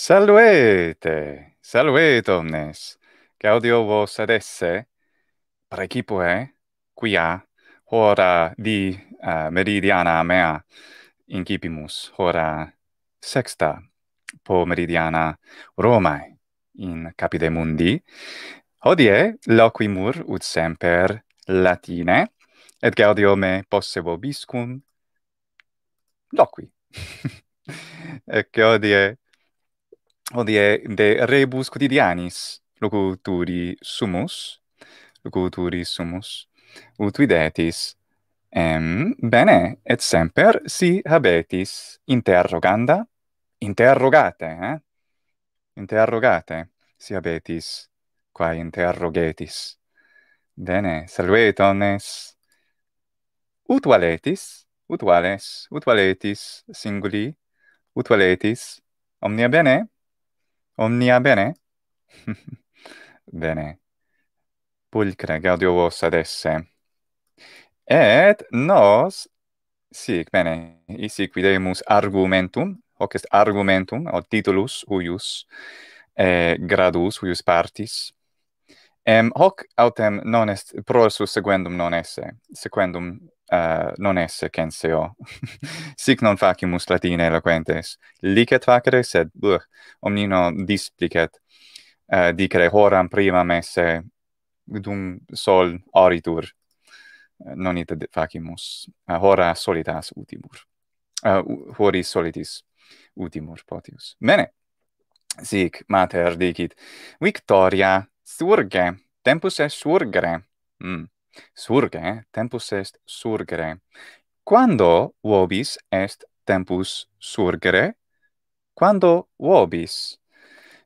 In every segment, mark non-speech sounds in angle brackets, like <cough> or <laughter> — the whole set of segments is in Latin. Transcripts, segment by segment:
Salvete! Salvete omnes! Gaudio vos adesse, precipue, eh? quia, hora di uh, meridiana mea incipimus, hora sexta po meridiana Romae in capite mundi. Hodie loquimur ut semper latine, et gaudio me posse vobiscum loqui. <laughs> Ecce hodie hodie de rebus quotidianis locuturi sumus locuturi sumus ut videtis em bene et semper si habetis interroganda interrogate eh interrogate si habetis quae interrogetis bene salueto omnes ut valetis ut vales ut valetis singuli ut valetis omnia bene Omnia bene? <laughs> bene. Pulcre, gaudio vos ad esse. Et nos, sic, bene, isi quidemus argumentum, hoc est argumentum, o titulus huius, eh, gradus huius partis, Em, hoc autem non est, prosus sequendum non esse, sequendum uh, non esse censeo. <laughs> Sic non facimus latine eloquentes. Licet facere, sed buh, omnino displicet uh, dicere horam primam esse dum sol oritur eh, non ite facimus uh, hora solitas utimur uh, hori solitis utimur potius bene sic mater dicit victoria surge tempus est surgere mm. Surge, tempus est surgere. Quando vobis est tempus surgere? Quando vobis?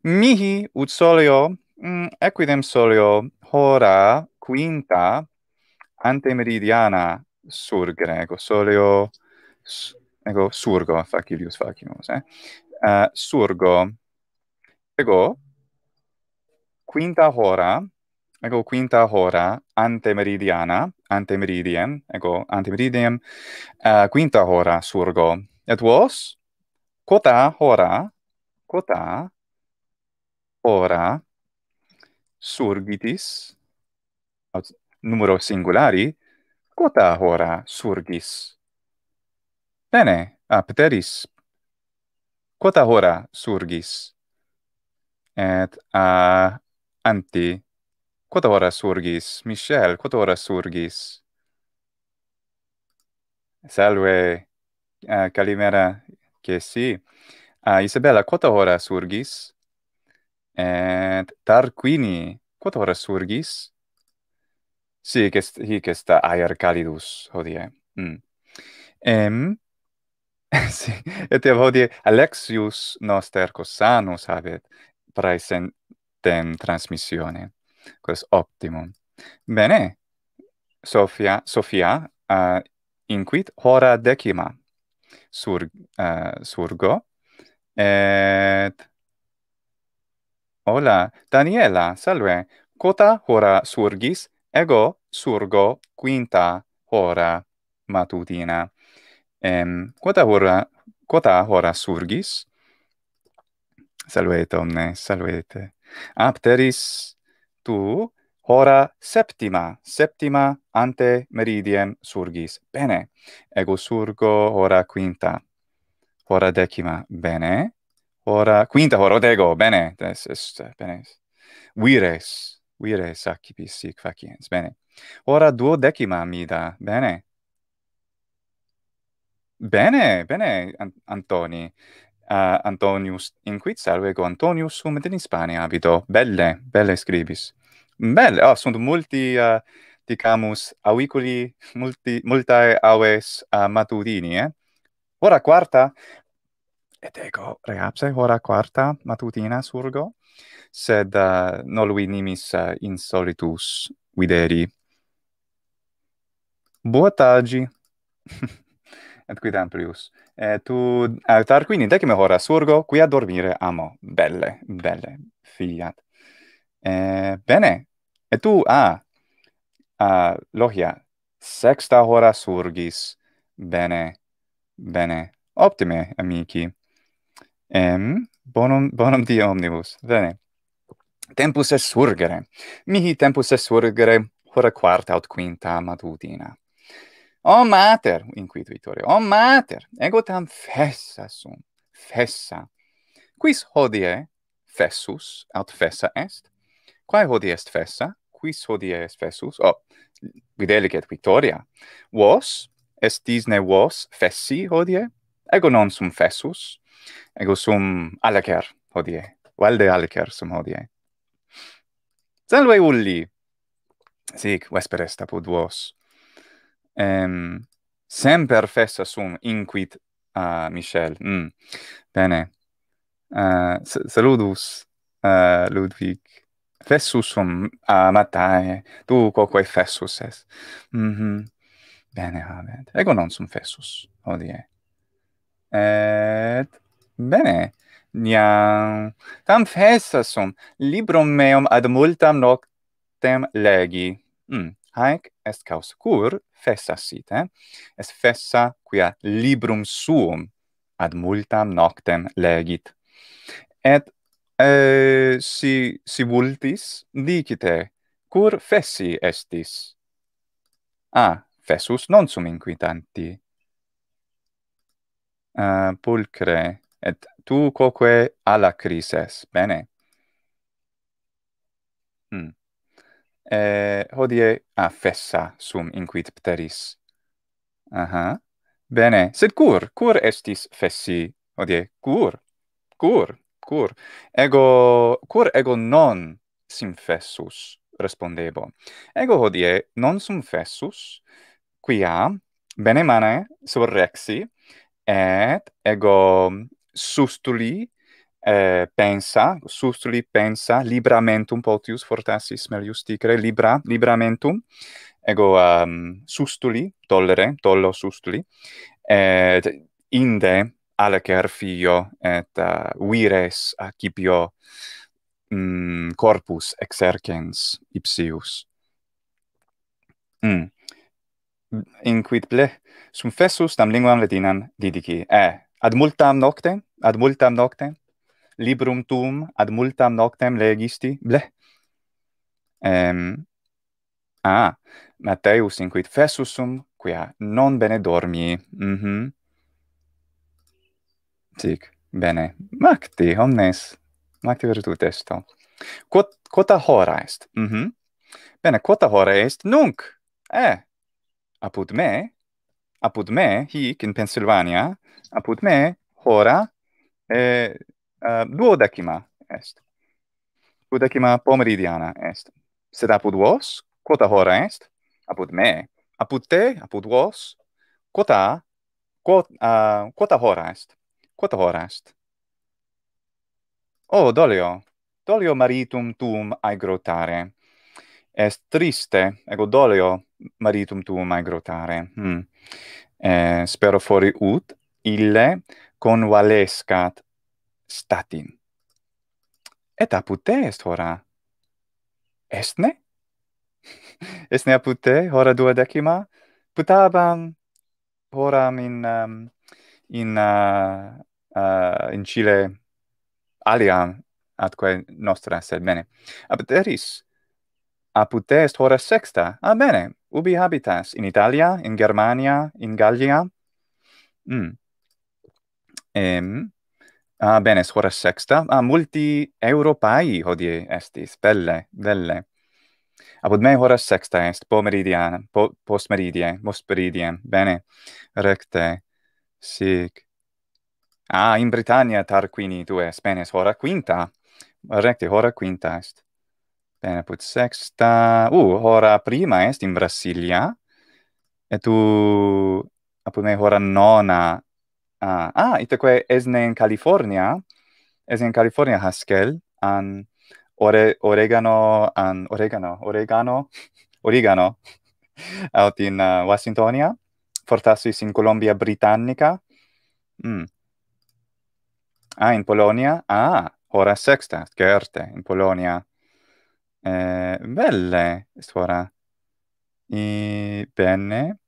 Mihi ut solio, mm, equidem solio, hora quinta ante meridiana surgere. Ego solio, su, ego surgo, facilius facimus, eh? Uh, surgo. Ego, quinta hora, ego quinta hora ante meridiana ante meridiem ego ante meridiem uh, quinta hora surgo et vos quota hora quota hora surgitis aut numero singulari quota hora surgis bene Pteris. quota hora surgis et a uh, eh, anti Quod ora surgis? Michel, quod ora surgis? Salve, uh, calimera, che si. Uh, ah, Isabella, quod ora surgis? Et eh, Tarquini, quod ora surgis? Si, gest, hic est aer calidus hodie. Mm. Em, si, <laughs> et eb hodie Alexius noster Sanus habet praesentem transmissione quod est optimum. Bene. Sofia Sofia uh, inquit hora decima sur uh, surgo et Hola, Daniela, salve. Quota hora surgis ego surgo quinta hora matutina. Ehm quota hora quota hora surgis. Salve, omne. salve. Apteris tu hora septima, septima ante meridiem surgis. Bene. Ego surgo hora quinta. Hora decima. Bene. Hora quinta hora dego. Bene. Des est bene. Vires. Vires accipis sic faciens. Bene. Hora duo decima mida. Bene. Bene, bene, Antoni uh, Antonius quid? salve ego Antonius, sum et in Hispania habito. Belle, belle scribis. Belle, oh, sunt multi, uh, dicamus, auiculi, multi, multae aves uh, ah, matutini, eh? Hora quarta, et ego, reapse, hora quarta matutina surgo, sed uh, nolui nimis uh, insolitus videri. Buot agi. <laughs> et quid amplius. Et tu ad Tarquin indecem hora surgo qui a dormire amo. Belle, belle. Fiat. Eh bene. Et tu a ah, a logia sexta hora surgis. Bene. Bene. Optime, amici. Em bonum bonum die omnibus. Bene. Tempus est surgere. Mihi tempus est surgere hora quarta aut quinta matutina. O mater, inquisitore, o mater, ego tam fessa sum, fessa. Quis hodie fessus, aut fessa est? Quae hodie est fessa? Quis hodie est fessus? O, oh, videlicet victoria. Vos, est disne vos fessi hodie? Ego non sum fessus, ego sum aliker hodie. Valde aliker sum hodie. Salve, Ulli! Sic, vesper est apud vos. Vos ehm semper festa sum inquit a uh, Michel. Mm. Bene. Uh, saludus uh, Ludwig. Festus sum a uh, Tu quoque festus es. Mm Bene, habet. Ego non sum festus, odie. Et... Bene. Niam. Tam festa sum. Librum meum ad multam noctem legi. Mm haec est caus cur fessa site, eh? es fessa quia librum suum ad multam noctem legit. Et eh, si, si vultis, dicite, cur fessi estis? A, ah, fessus non sum inquitanti. Uh, pulcre, et tu coque alacris es. Bene. eh, hodie a ah, fessa sum inquit pteris. Aha. Bene, sed cur, cur estis fessi hodie? Cur, cur, cur. Ego, cur ego non sim fessus, respondebo. Ego hodie non sum fessus, quia bene mane sorrexi, et ego sustuli, eh, pensa sustuli pensa libramentum potius fortassis melius dicere libra libramentum ego um, sustuli tollere tollo sustuli et inde alacer fio et uh, vires acipio mm, corpus exercens ipsius mm. in quid ple sum fessus tam linguam latinam didici eh, ad multam noctem ad multam noctem librum tuum ad multam noctem legisti? Ble. Ehm Ah, Matteus inquit fessusum quia non bene dormi. Mhm. Mm Tic, bene. Macti omnes. Macti virtut esto. Quot quota hora est? Mhm. Mm bene, quota hora est? Nunc. Eh. Apud me, apud me hic in Pennsylvania, apud me hora eh uh, eh, duodecima est. Duodecima pomeridiana est. Sed apud vos, quota hora est? Apud me, apud te, apud vos, quota, quot, uh, quota hora est? Quota hora est? O, oh, dolio, dolio maritum tuum aigrotare. Est triste, ego dolio maritum tuum aigrotare. Hmm. Eh, spero fori ut, ille convalescat statin. Et apute est hora? Estne? <laughs> Estne apute, hora dua decima? Putabam horam in, um, in, uh, uh, in Chile aliam atque nostra, sed bene. apud apute est hora sexta? Ah, bene, ubi habitas? In Italia, in Germania, in Gallia? Mm. Em, Ah, bene, suora sexta. Ah, multi europai hodie estis. Belle, belle. Abud ah, me hora sexta est, po meridiana, po, post meridie, most meridiem. Bene, recte, sic. Ah, in Britannia tarquini tu es, bene, hora quinta. Recte, hora quinta est. Bene, put sexta. Uh, hora prima est in Brasilia. Et tu, abud ah, me hora nona Ah, ah, ite quae in California. Es in California Haskell an ore oregano an oregano, oregano, <laughs> oregano. <laughs> Aut in uh, Washingtonia, fortasse in Columbia Britannica. Mm. Ah, in Polonia. Ah, hora sexta, certe, in Polonia. Eh, belle, suora. E bene.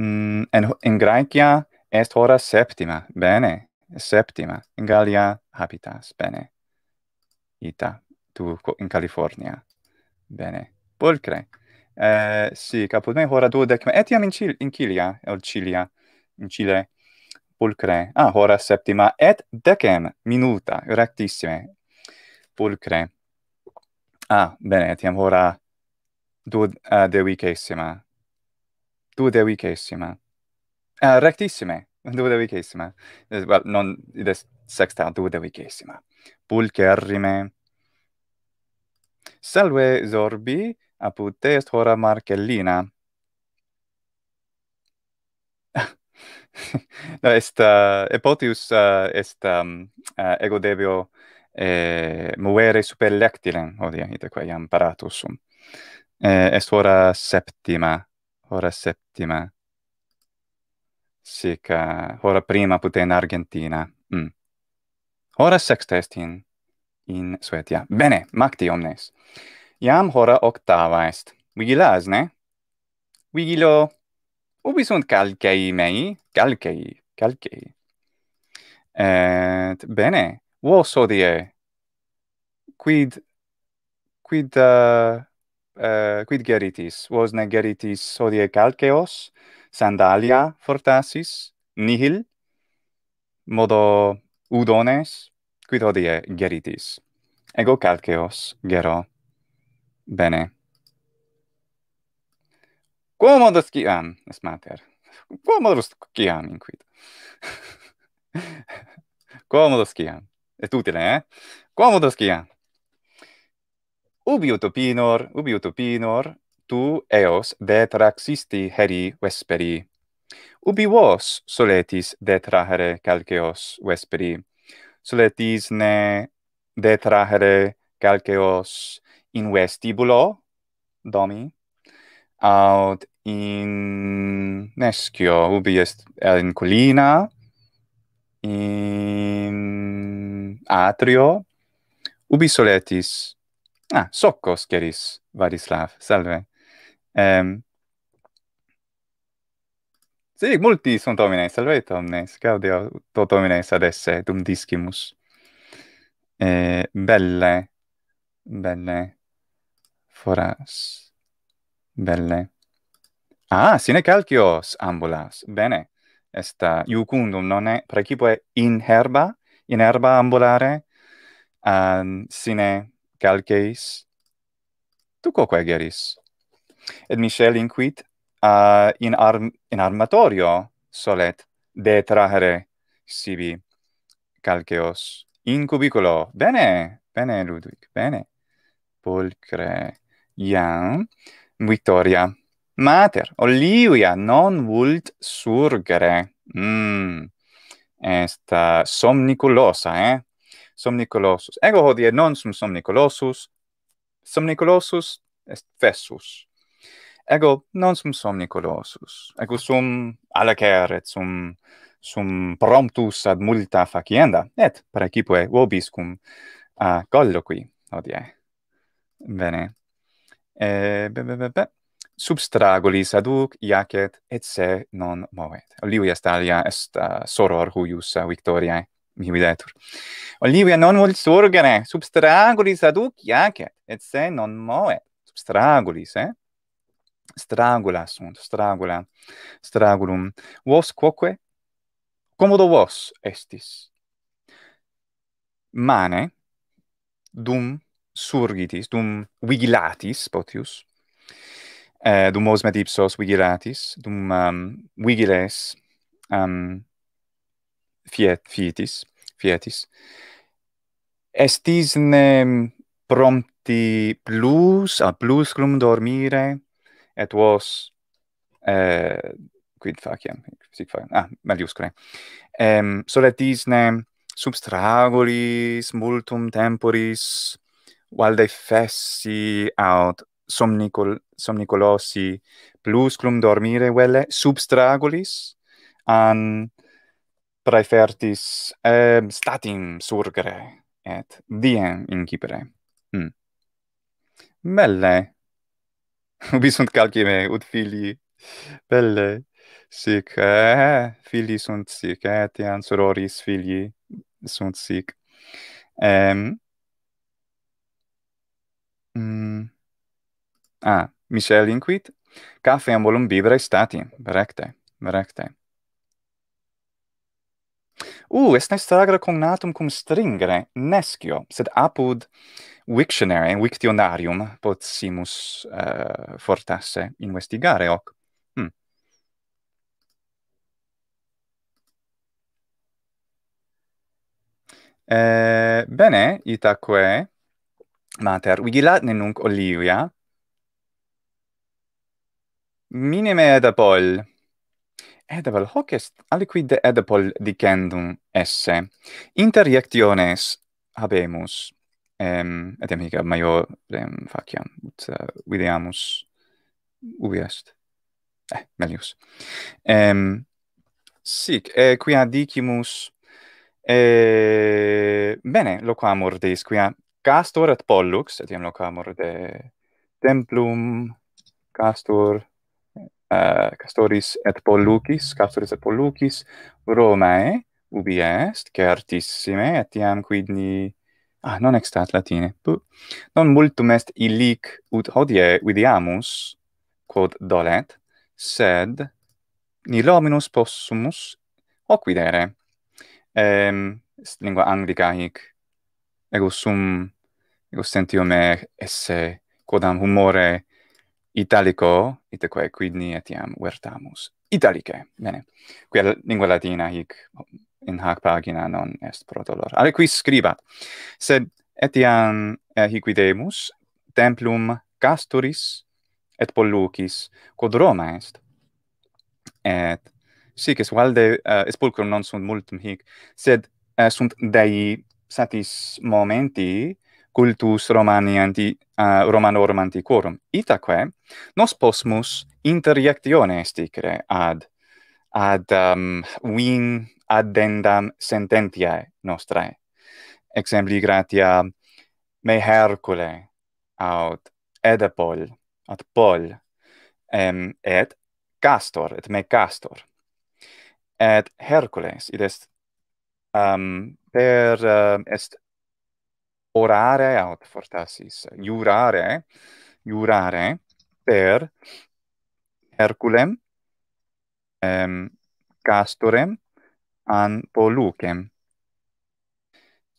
Mm, in Grecia est hora septima. Bene, septima. In Gallia habitas. Bene. Ita, tu in California. Bene. Pulcre. Eh, sì, caput me hora duodecima. Etiam in, Cil in Cilia, el Cilia, in Cile, pulcre. Ah, hora septima. Et decem minuta, rectissime. Pulcre. Ah, bene, etiam hora duodecima. Uh, duodecima. Duodecima. Uh, rectissime, duodevicesima. Well, non, id est sexta, duodevicesima. Pulcherrime. Salve, Zorbi, Apute est hora Marcellina. <laughs> no, est, uh, epotius uh, est um, uh, ego debio eh, muere super lectilem, odia, oh, ite quae iam paratusum. Eh, est hora septima, hora septima sic uh, prima pute in Argentina. Mm. Hora sexta est in, in Suetia. Bene, macti omnes. Iam hora octava est. Vigilas, ne? Vigilo. Ubi sunt calcei mei? Calcei, calcei. Et bene, vos odie quid quid uh, uh, quid geritis vos ne geritis odie calceos? Uh, sandalia fortasis nihil modo udones quid hodie geritis ego calceos gero bene quo modo skiam es mater quo modo quiam, in quid <laughs> quo modo skiam et utile eh quo modo skiam ubi utopinor ubi utopinor tu eos detraxisti heri vesperi. Ubi vos soletis detrahere calceos vesperi? Soletis ne detrahere calceos in vestibulo domi? Aut in nescio, ubi est in colina, in atrio, ubi soletis? Ah, soccos, queris, Vadislav, salve. Ehm Sì, molti sunt omnes, salvet omnes, Claudio tot omnes ad esse dum discimus. eh, belle belle foras belle. Ah, sine calcios ambulas. Bene. Esta iucundum non è per è in herba, in herba ambulare. Ehm sine calceis, Tu geris et michel inquit uh, in arm in armatorio solet de trahere sibi calceos in cubiculo bene bene ludwig bene pulcre iam victoria mater olivia non vult surgere mm. est uh, somniculosa eh somniculosus ego hodie non sum somniculosus somniculosus est fessus ego non sum somni colossus ego sum alacer et sum sum promptus ad multa facienda et per equipoe vobis cum a uh, collo qui odie bene e be, be, be, be. substragolis aduc iacet et se non movet olivia stalia est uh, soror huius uh, victoriae mi videtur. Olivia non vol surgere, substragulis aduc iacet, et se non moe, substragulis, eh? strangula sunt strangula strangulum vos quoque commodo vos estis mane dum surgitis dum vigilatis potius eh, dum mos medipsos vigilatis dum um, vigiles um, fiet fietis fietis estis ne prompti plus a plus dormire it was eh, quid faciam sic fac ah malius cre ehm so that these name multum temporis valde fessi aut somnicol somnicolosi plus clum dormire velle substragolis an praefertis eh, statim surgere et diem in kipere hm melle Ubi bis und me ut fili belle sic eh, eh fili sunt sic et eh, ansororis fili sunt sic ehm um, mm, ah michel inquit caffe ambolum bibra stati. recte recte u uh, est ne agra cognatum cum stringere nescio sed apud wiktionary wiktionarium potsimus uh, eh, fortasse investigare hoc hm eh, bene itaque mater vigilat ne nunc olivia minime ad apol Edebal hoc est aliquid de Edepol dicendum esse. reactiones habemus, em, et hica maior faciam, ut uh, videamus ubi est. Eh, melius. Em, sic, e quia dicimus, e, bene, loquamur deis, quia castor et pollux, et loquamur de templum, castor, uh, castoris et pollucis, castoris et pollucis, Romae, ubi est, certissime, et iam quidni... Ah, non extat latine. Puh. Non multum est illic ut hodie vidiamus, quod dolet, sed ni lominus possumus hocvidere. Ehm, est lingua anglica hic, ego sum, ego sentio me esse quodam humore, italico itaque quidni etiam vertamus italice bene qui lingua latina hic in hac pagina non est pro dolor ale qui scribat sed etiam eh, hic videmus templum castoris et pollucis quod roma est et sic est valde uh, eh, sepulchrum non sunt multum hic sed uh, sunt dei satis momenti cultus romani anti uh, romanorum antiquorum itaque nos posmus interiectiones dicere ad ad um, win addendam sententiae nostrae exempli gratia me hercule aut edepol at pol em, et castor et me castor et hercules id est um, per uh, est orare aut fortassis iurare iurare per herculem castorem an pollucem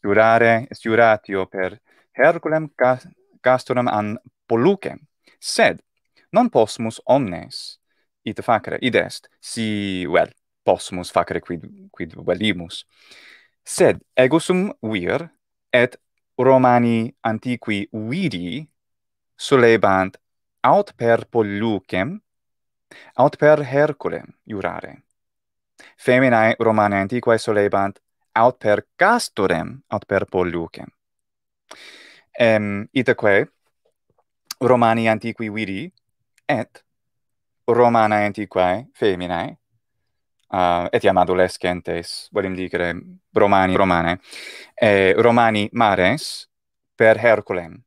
iurare est iuratio per herculem castorem an pollucem sed non possumus omnes id facere id est si vel possumus facere quid quid valimus sed ego sum vir et Romani antiqui vidi solebant aut per pollucem, aut per Herculem iurare. Feminae Romani antiquae solebant aut per castorem, aut per pollucem. Em, itaque, Romani antiqui vidi et Romana antiquae feminae uh, etiam adolescentes volim dicere romani romane romani mares per herculem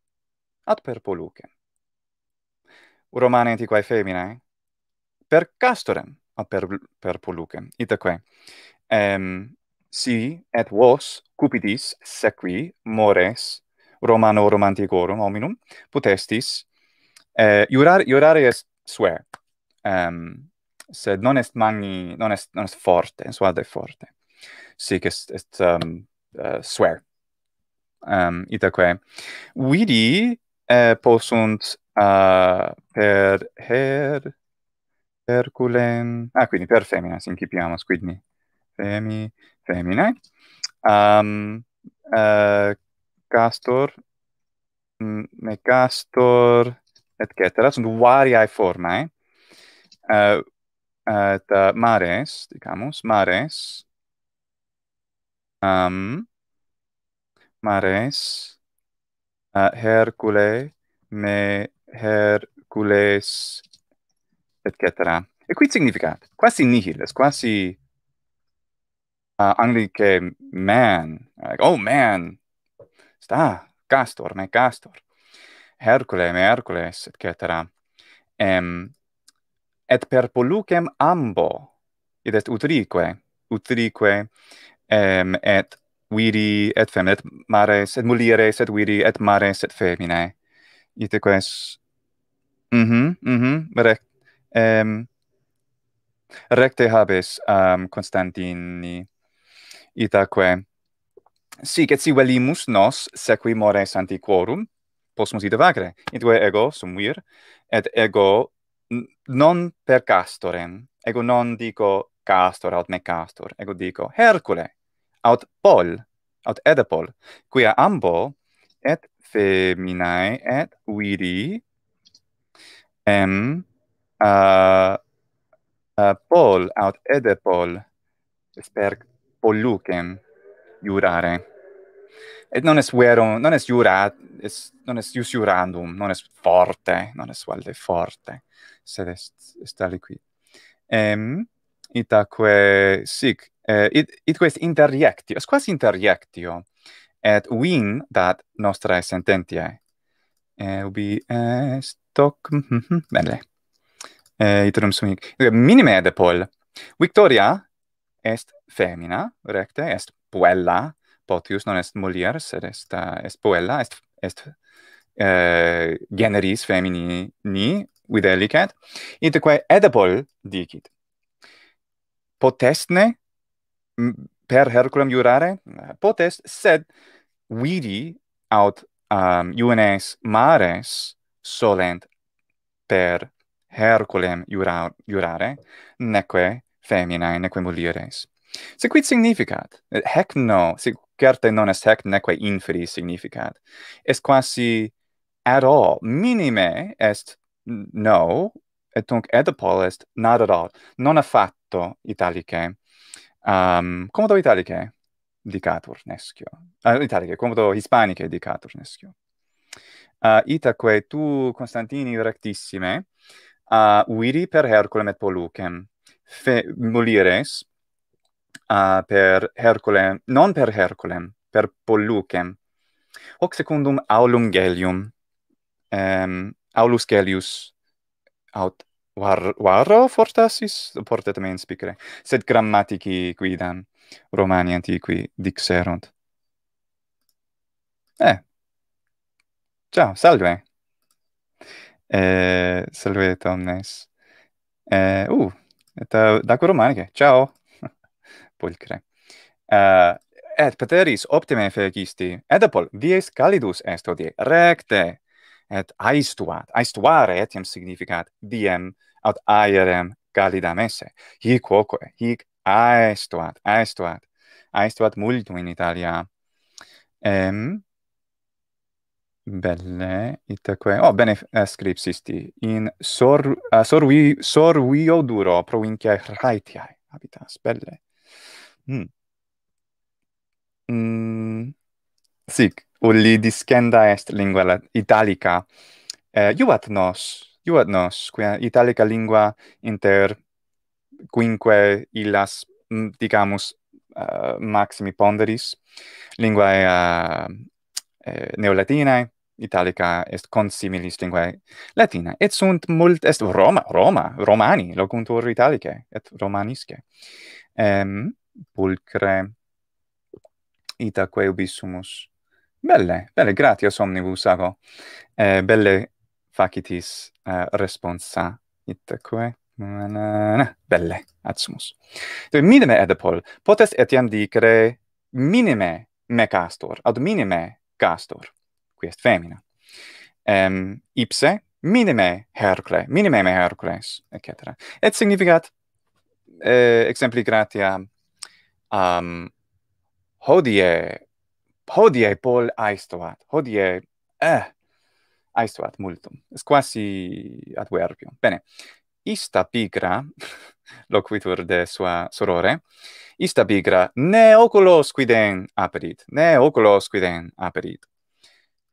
ad per poluque romane antiquae feminae per castorem ad per per poluque itaque ehm si et vos cupidis sequi mores romano romanticorum hominum potestis eh, iurare iurare est ehm um, sed non est magni non est non est forte in suade forte sic est est um, uh, swear um, itaque widi eh, possunt uh, per her perculen ah quindi per femina sic quipiamo squidni femi feminae. um uh, castor ne mm, castor et cetera sunt variae formae eh uh, et uh, mares, dicamus, mares, um, mares, uh, hercule, me, hercules, et cetera. E quid significat? Quasi nihil, es quasi uh, anglice man, like, oh man, sta, castor, me castor, hercule, me hercules, et cetera. Um, et per pollucem ambo id est utrique utrique em et viri et femine et mare et mulieres, et viri et mare et femine ite quas mhm mm mhm mm rect em recte habes um constantini itaque sic et si velimus nos sequi mores antiquorum possumus ita vagre intue ego sum vir et ego non per castorem, ego non dico castor aut me castor. ego dico Hercule, aut pol, aut edepol, quia ambo et feminae et viri em uh, uh, pol aut edepol sper pollucem jurare. Et non est vero, non est jurat, non est jus jurandum, non est forte, non est valde forte sed est, aliqui. Em, itaque, sic, eh, it, itque est interiectio, es quasi interiectio, et win dat nostrae sententiae. Eh, ubi est toc, mm -hmm, belle. Eh, iterum sumic. Minime de pol. Victoria est femina, recte, est puella, potius non est mulier, sed est, uh, est puella, est, est eh, generis femini ni, videlicet, itque edible dicit. Potestne per Herculem jurare? Eh, potest, sed vidi aut um, iunes mares solent per Herculem jura jurare, neque feminae, neque mulieres. Se quid significat? Hec no, si certe non est hec neque inferi significat. Est quasi at all, minime est no et tunc et est, not at all non affatto italiche. italicae um do dicatur nescio ah uh, eh, italicae do dicatur nescio uh, eh, itaque tu constantini rectissime a uh, eh, uiri per herculem et pollucem fe a uh, per herculem non per herculem per pollucem hoc secundum aulum gelium ehm um, Aulus Gellius aut war, varro fortassis portet me in sed grammatici quidam romani antiqui dixerunt eh ciao salve eh salve omnes eh uh et da cor romanica ciao <laughs> pulcre eh uh, et pateris optime fegisti edapol dies calidus est odie. recte et aestuat aestuare etiam significat diem aut aerem calidam esse hic quoque hic aestuat aestuat aestuat multum in Italia em belle itaque oh bene eh, scripsisti. in sor uh, eh, sor vi sor vi oduro pro in habitas belle mm. mm. sic ulli discenda est lingua italica eh, iuvat nos iuvat nos quia italica lingua inter quinque illas mm, digamus uh, maximi ponderis lingua uh, neolatinae italica est consimilis linguae latina et sunt mult est roma roma romani locuntur italicae et romanisque ehm um, pulcre ita quae ubi sumus Belle, belle, gratias omnibus ago. Eh, belle facitis eh, responsa itaque. Belle, atsumus. sumus. minime edepol, potest etiam dicere minime me castor, ad minime castor, qui est femina. Um, ipse, minime hercule, minime me hercules, etc. Et significat, eh, exempli gratia, um, hodie hodie pol aistovat hodie eh aistovat multum es quasi adverbio bene ista pigra <laughs> loquitur de sua sorore ista pigra ne oculos quiden aperit ne oculos quiden aperit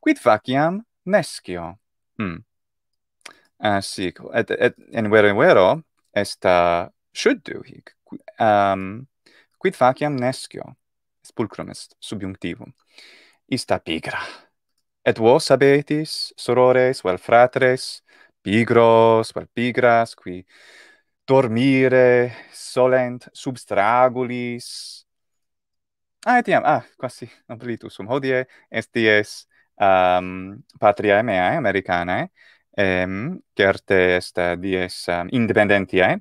quid faciam nescio hm asic ah, et et in vero in vero esta should do hic um quid faciam nescio spulcrum est subjunctivum. Ista pigra. Et vos abetis, sorores, vel fratres, pigros, vel pigras, qui dormire solent substragulis. Ah, etiam, ah, quasi oblitus sum hodie, est dies um, patriae meae, americanae, em, certe est dies um, independentiae,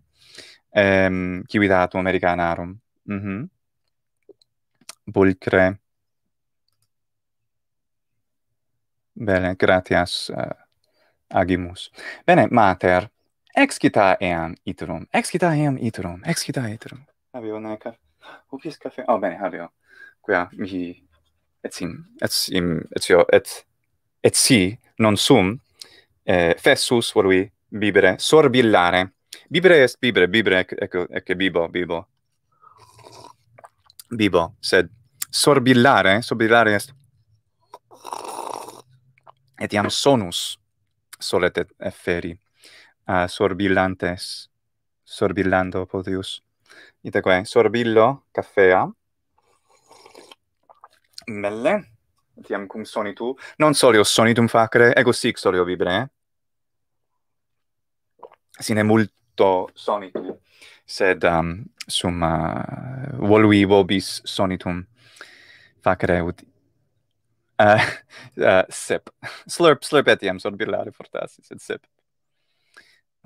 em, civitatum americanarum. Mm -hmm pulcre. Bene, gratias uh, agimus. Bene, mater, excita eam iterum, excita eam iterum, excita iterum. Habio, neca, upis caffè. Oh, bene, habio. Quia, mihi, et sim, et sim, et sio, et, et si, non sum, eh, fessus, volui, bibere, sorbillare. Bibere est bibere, bibere, ecce bibo, bibo. Bibo, sed sorbillare, sorbillare est etiam sonus solet efferi uh, sorbillantes sorbillando potius itaque sorbillo caffea melle etiam cum soni tu non solio sonitum facere ego sic solio vibre eh? sine multo soni tu sed um, summa uh, volui vobis sonitum facere ut uh, uh, sip slurp slurp etiam sod bilare fortasi, sed sip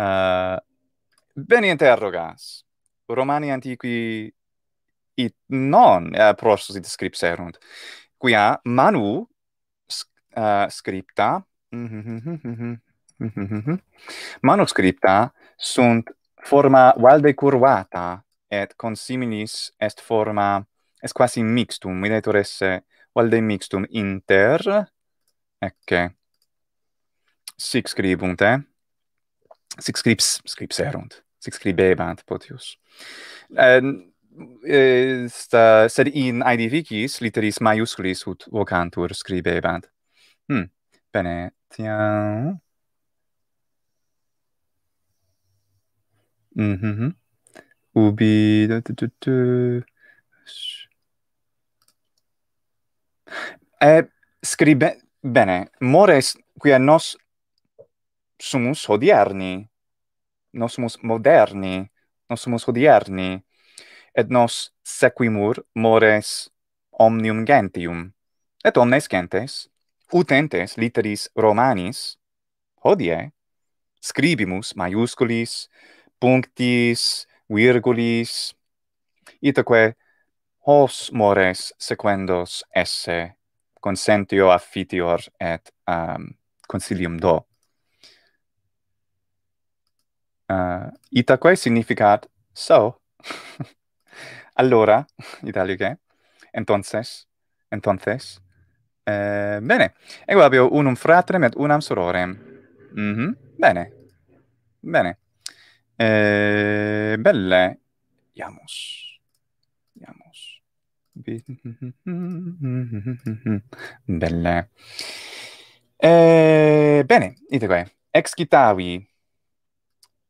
uh, eh, bene interrogas romani antiqui it non uh, eh, prosus id scripserunt quia manu uh, scripta mm -hmm, mm -hmm, manu scripta sunt forma valde curvata et consiminis est forma es quasi mixtum, mi esse valde mixtum inter, ecce, sic scribunt, eh? Sic scrips, scrips erunt, sic scribebant, potius. Ehm, est uh, sed in aedificis litteris maiusculis ut vocantur scribebant. Hm, bene, tia. Mhm. Mm Ubi e scribe bene mores qui a nos sumus hodierni nos sumus moderni nos sumus hodierni et nos sequimur mores omnium gentium et omnes gentes utentes litteris romanis hodie scribimus maiusculis punctis virgulis itaque hos mores sequendos esse consentio affitior et um, consilium do. Uh, ita significat so. <laughs> allora, italiche. che? Entonces, entonces. Uh, bene, ego abio unum fratrem et unam sororem. Mm -hmm. Bene, bene. Uh, belle, iamus. <laughs> Bella. Eh, bene, itaque. Excitavi.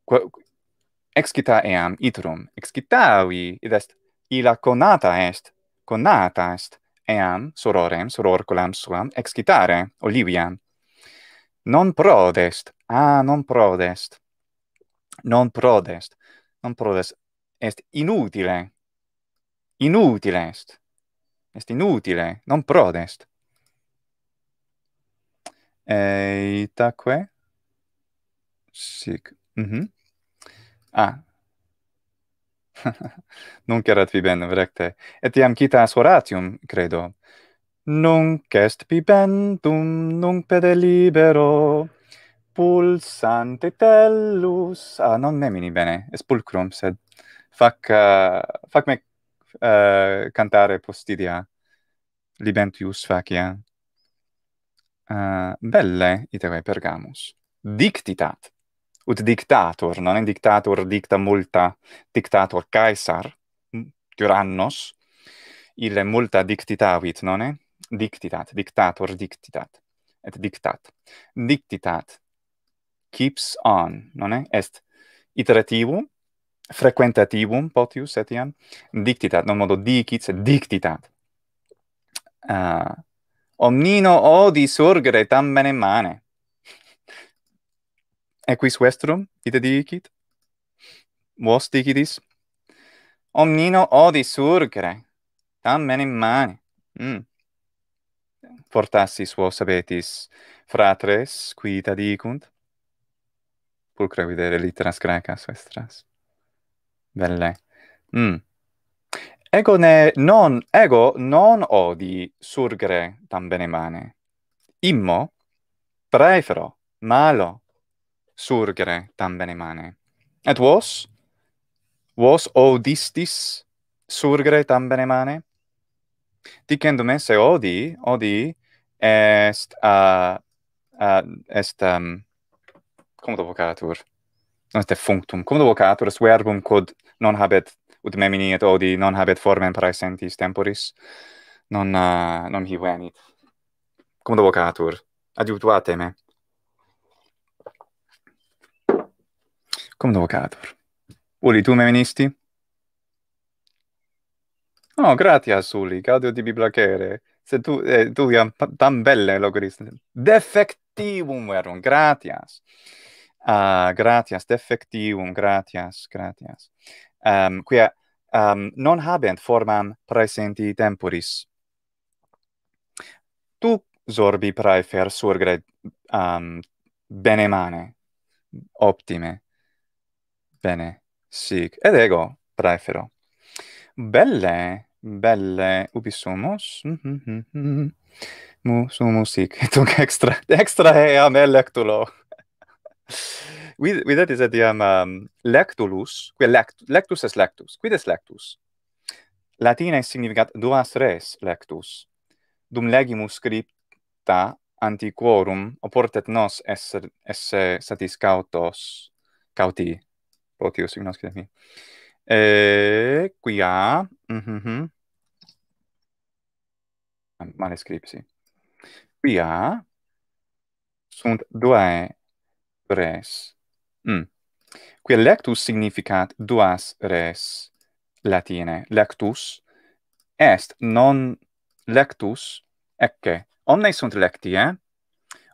Qu excita eam iterum. Excitavi, id est, ila conata est, conata est, eam sororem, sororculam suam, excitare, Oliviam. Non prodest, ah, non prodest, non prodest, non prodest, est inutile, inutile est. Est inutile, non prodest. Eitaque sic. Mm -hmm. Ah, <laughs> nunc erat bibem recte. Et iam citas oratium, credo. Nunc est bibendum, nunc pede libero, pulsante tellus... Ah, non nemini bene, es pulcrum, sed fac, uh, fac me uh, cantare postidia libentius facia. Uh, belle, itere pergamus. Dictitat, ut dictator, non in dictator dicta multa, dictator caesar, tyrannos, ille multa dictitavit, non è? Dictitat, dictator dictitat, et dictat. Dictitat, keeps on, non è? Est iterativum, frequentativum potius etiam dictitat non modo dicit sed dictitat uh, omnino odi surgere tam bene mane equis vestrum ite dicit vos dicitis omnino odi surgere tam bene mane mm. fortassis vos abetis fratres qui dicunt. Pulcre videre litteras grecas vestras Belle. Mm. Ego ne non ego non odi surgere tam bene mane. Immo prefero malo surgere tam bene mane. Et vos? Vos odistis surgere tam bene mane? Dicendo me se odi, odi est a uh, uh, est um, como to vocatur? non est functum cum vocatur est verbum quod non habet ut memini et odi non habet formen praesentis temporis non uh, non hi venit cum vocatur adiutate me cum vocatur uli tu meministi oh gratias uli gaudio di biblacere se tu eh, tu iam tam belle logoris defectivum verum gratias Ah, uh, gratias, defectivum, gratias, gratias. Um, quia um, non habent formam presenti temporis. Tu zorbi praefer surgre um, bene mane, optime, bene, sic, ed ego praefero. Belle, belle, ubi sumus, mm-hmm, mm-hmm, mm-hmm. mu sumus sic, et <laughs> extra, extra ea melectulo quid quid et iam um, lectulus quid lect, lectus est lectus quid est lectus latine significat duas res lectus dum legimus scripta antiquorum oportet nos esse esse satis cautos cauti potius signos quid mi e quia mhm mm mm-hmm. manuscripti quia sunt duae res. Mm. Quia lectus significat duas res latine. Lectus est, non lectus, ecce, omnes sunt lecti, eh?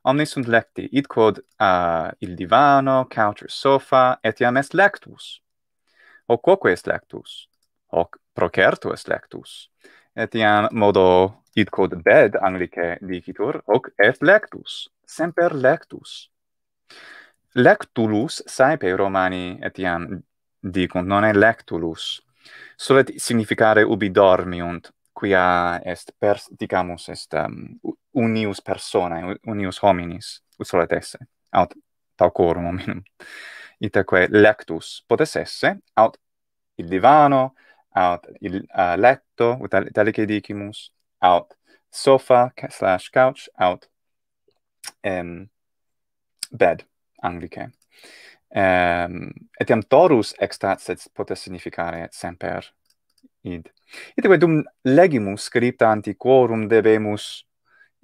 Omnes sunt lecti, id quod uh, il divano, couch or sofa, etiam est lectus. O quoque est lectus? Hoc procerto est lectus. Etiam modo id quod bed anglice dicitur, hoc est lectus, semper lectus lectulus saepe romani etiam dicunt non est lectulus solet significare ubi dormiunt quia est per dicamus est um, unius personae unius hominis ut solet esse aut tau corum hominum itaque lectus potes esse aut il divano aut il uh, letto ut talique dicimus aut sofa slash couch aut um, bed anglicae. Ehm um, et torus extat sed potest significare et semper id. Et dum legimus scripta antiquorum debemus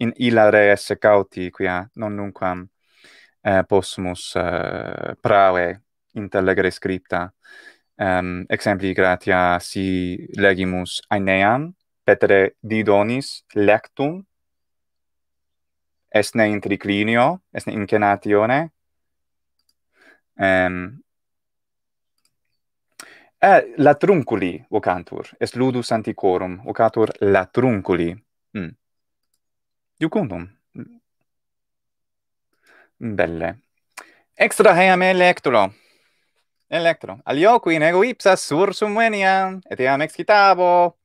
in illa rei cauti quia non nunquam eh, possumus eh, prave intellegere scripta. Um, exempli gratia si legimus Aeneam, petere didonis lectum, esne in triclinio, esne in cenatione, Um, eh, la trunculi vocantur, est ludus anticorum, vocatur la trunculi. Mm. Jucundum. Mm, belle. Extra heam electro. Electro. Alioqui ego ipsa sursum veniam, et iam excitabo.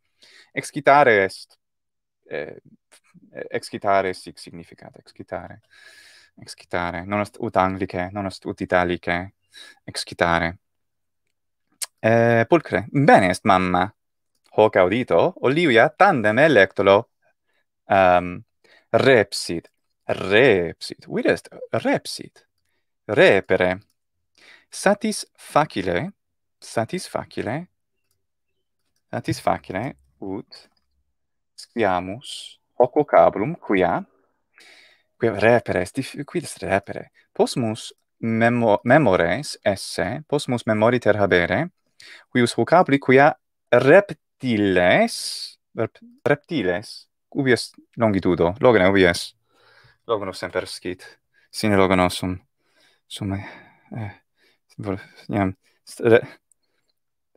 Excitare est. Eh, excitare sic significat, excitare. Excitare excitare non est ut anglice non est ut italice excitare eh pulcre bene est mamma hoc audito olivia tandem electolo um repsit repsit vir est repsit repere satis facile satis facile satis facile ut sciamus hoc vocabulum quia qui repere sti qui sti repere posmus memo memores esse posmus memoriter habere quius vocabuli quia reptiles rep, reptiles ubi est longitudo logene ubi est logonos semper scit sine logonos sum sum eh, iam re,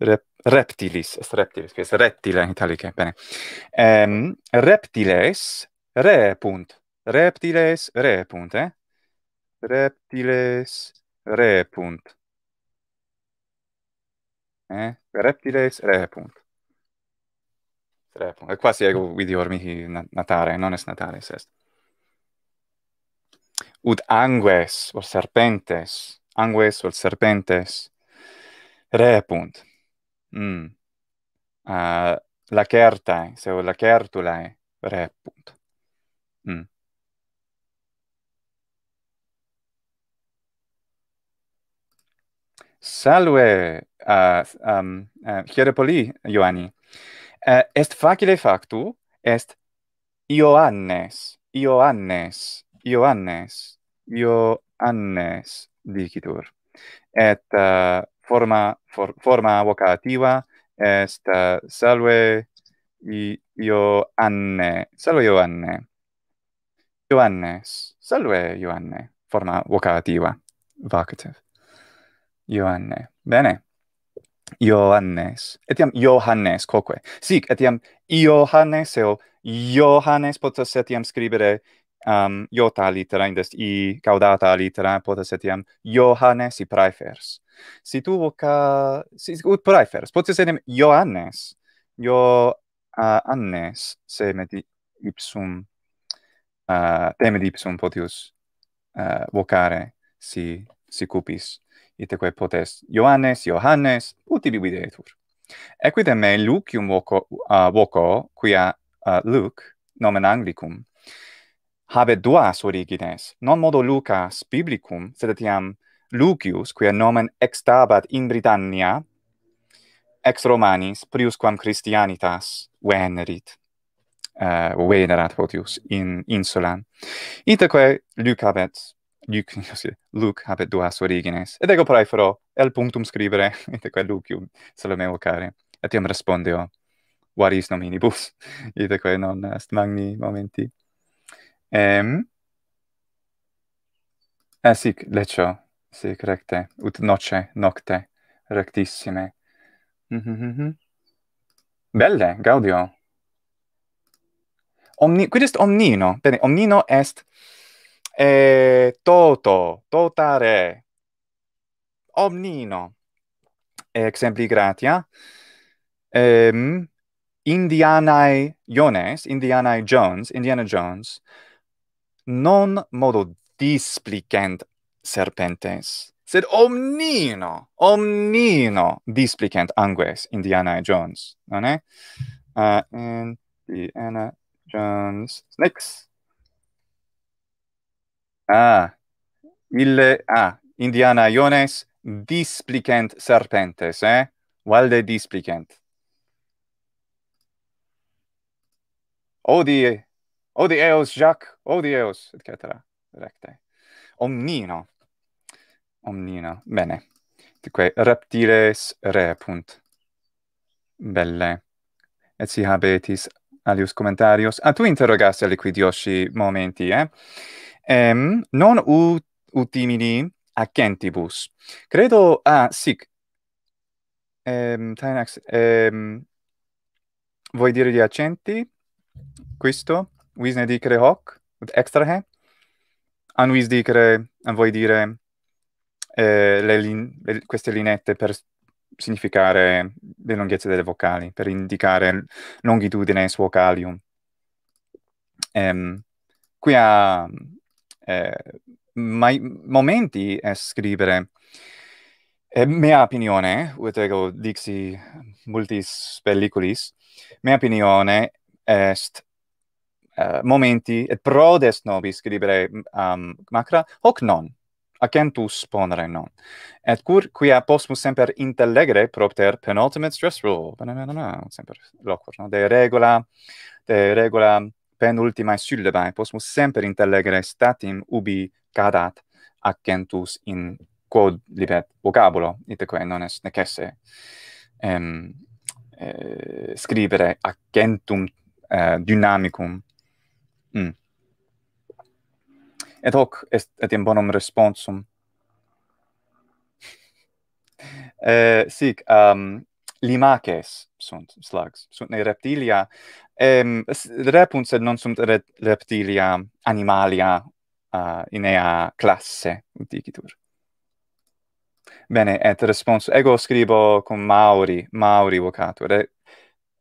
rep, reptilis est reptilis quis reptile in italice bene ehm um, reptiles repunt reptiles re punt, eh? Reptiles re punt. Eh? Reptiles re punt. Re punt. E quasi ego vidior mihi natare, non est natare, est. Ut angues, or serpentes, angues, or serpentes, re punt. Mm. Uh, ah, lacertae, seo lacertulae, re punt. Mm. Salve a uh, um uh, Hierapoli Ioanni. Uh, est facile factu est Ioannes. Ioannes. Ioannes. Ioannes dicitur. Et uh, forma for, forma vocativa est uh, salve Ioanne. Salve Ioanne. Ioannes. Salve Ioanne. Forma vocativa. Vocative. Ioanne. Bene. Ioannes. Etiam Johannes coque. Sic etiam Ioannes eo Johannes potest etiam scribere um iota litera in i caudata litera potest etiam Johannes i prefers. Si tu voca si ut prefers potest etiam Johannes. Io uh, Annes se medi ipsum a uh, temedi ipsum potius uh, vocare si si cupis iteque potest Ioannes Johannes utibi bibidetur Equitem me Lucium voco a uh, voco quia uh, Luke nomen Anglicum habet duas origines non modo Lucas biblicum sed etiam Lucius quia nomen extabat in Britannia ex Romanis prius quam Christianitas venerit uh, venerat potius, in insulam Itaque Luke habet <laughs> Luke, Luke habet duas origines. Et ego praeferò, el punctum scrivere, <laughs> et eque Lucium, salome care. Et iam respondeo, oh, varis nominibus, <laughs> et eque non est magni momenti. Ehm... Esic eh, lecio, si recte, ut noce, nocte, rectissime. Mm -hmm -hmm. Belle, gaudio. Omni, quid est omnino? Bene, omnino est e toto totare omnino exempli gratia em indiana jones indiana jones indiana jones non modo displicent serpentes sed omnino omnino displicent angues indiana jones non è uh, indiana jones next Ah, ille, ah, Indiana Iones displicent serpentes, eh? Valde displicent. Odie, odie eos, Jacques, odie eos, et cetera, recte. Omnino, omnino, bene. Dique, reptiles reapunt. Belle. Et si habetis alius commentarios. Ah, tu interrogasse aliquid Yoshi momenti, eh? em non ut utimini agentibus. Credo a ah, sic em tanax em vuoi dire di accenti questo vis ne dicere hoc ut extra he an vis dicere an vuoi dire eh, le, lin le queste linette per significare le lunghezze delle vocali per indicare longitudine vocalium em qui a eh, mai momenti a scrivere e eh, mia opinione with ego dixi multis pelliculis mia opinione est eh, momenti et prodes novi scribere um, macra hoc non accentus ponere non et cur quia possum semper intellegere propter penultimate stress rule na na na semper locus no de regula de regula pen ultimae syllabae posmus semper intellegere statim ubi cadat accentus in quod libet vocabulo iteque non est necesse ehm eh, scribere accentum eh, dynamicum mm. et hoc est et in bonum responsum <laughs> eh sic ehm um, limaces sunt slugs sunt ne reptilia ehm repunt sed non sunt re reptilia animalia uh, in ea classe dicitur bene et respons ego scribo cum mauri mauri vocatur et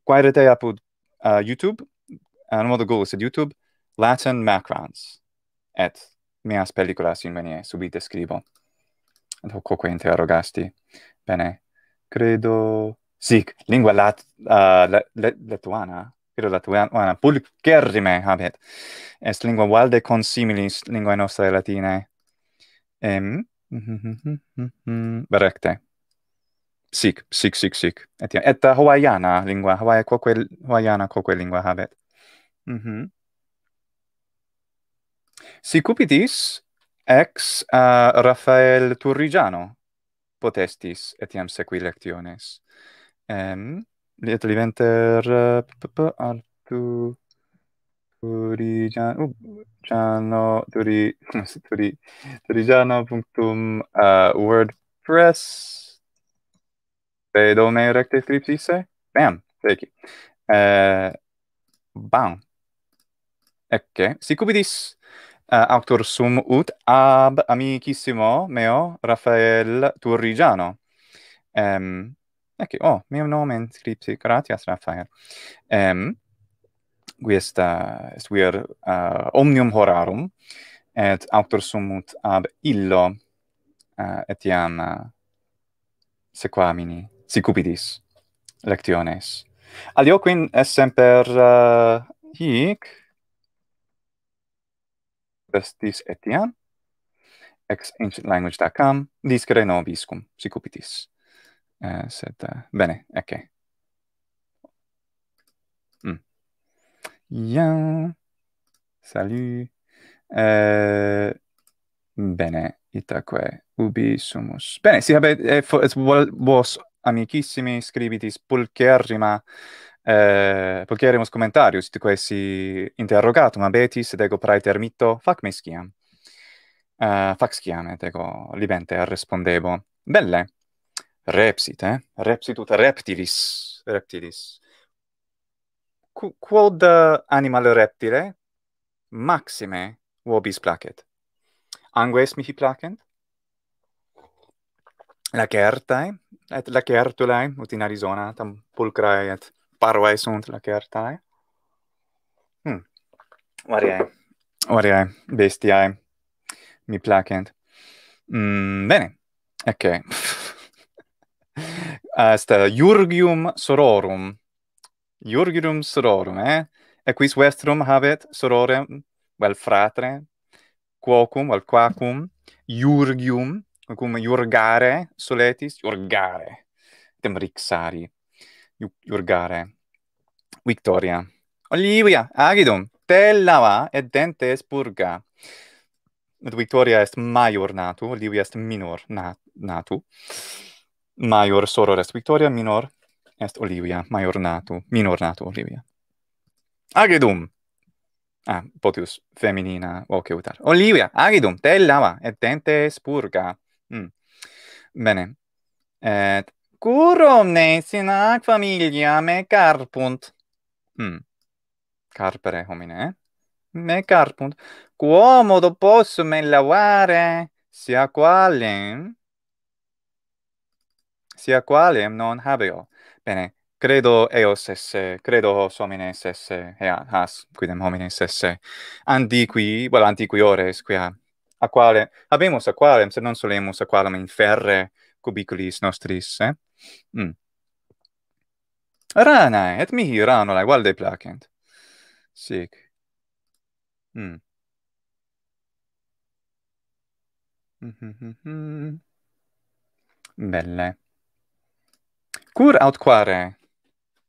quid te apud uh, youtube and what the goal is youtube latin macrons et meas pelliculas in venie subite scribo et hoc quo interrogasti bene credo sic lingua lat uh, le le Quiro dat vana pulcherrime habet. Est lingua valde consimilis lingua nostrae latinae. Em... <laughs> Verecte. Sic, sic, sic, sic. Et, et hawaiana lingua, hawaia quoque, hawaiana quoque lingua habet. Mm Si cupitis, ex uh, Raphael Turrigiano potestis etiam sequi lectiones. Um, Li et liventer altu turi jan u <laughs> turi turi turi punctum a uh, wordpress vedo me recte scripti bam take eh, bam ecce okay. si cupidis uh, auctor sum ut ab amicissimo meo rafael turrigiano um, ehm, Ecce, oh, mio nome in scripti, gratias, Raphael. Um, questa eh, est vir uh, omnium horarum, et autor sumut ab illo uh, etiam uh, sequamini, sicupidis, lectiones. Alioquin est semper uh, hic, vestis etiam, ex ancientlanguage.com, discere nobiscum, sicupidis. Eh set. Uh, bene, ok. Mm. Yeah. Salut. Eh bene, itaque, ubi sumus. Bene, si habet eh, es vos amicissimi, scriviti spulcherrima eh uh, poi chiederemo commentari su questi interrogato, ma betis dego praiter fac meschiam. Eh uh, fac schiam etego eh, libente rispondevo. Belle repsit, eh? Repsit ut reptilis, reptilis. Qu quod eh, animal reptile maxime vobis placet? Angues mihi placent? Lacertae, et lacertulae, ut in Arizona, tam pulcrae et parvae sunt lacertae. Hmm. Variae, variae bestiae mi placent. Mm, bene, ecce. Okay. <laughs> est iurgium sororum, iurgium sororum, eh? E quis vestrum habet sororem, vel fratre, quocum, vel quacum, iurgium, cum iurgare soletis, iurgare, tem rixari, iurgare. Victoria. Olivia, agidum, te lava et dentes purga. Victoria est maior natu, Olivia est minor natu maior soror est Victoria, minor est Olivia, maior natu, minor natu Olivia. Agedum! Ah, potius feminina voce utar. Olivia, agedum, te lava, et dente spurga. Mm. Bene. Et cur omnes in ac me carpunt. Mm. Carpere homine, eh? Me carpunt. Quomodo possum me lavare, sia qualem sia quale non habeo. Bene, credo eos esse, credo hos homines esse, ea, has, quidem homines esse, antiqui, well, antiqui ores, quia, a quale, habemus a qualem, se non solemus a in ferre cubiculis nostris, eh? Mm. Ranae, et mihi ranolae, valde placent. Sic. Mm. Mm -hmm -hmm Belle. Cur aut quare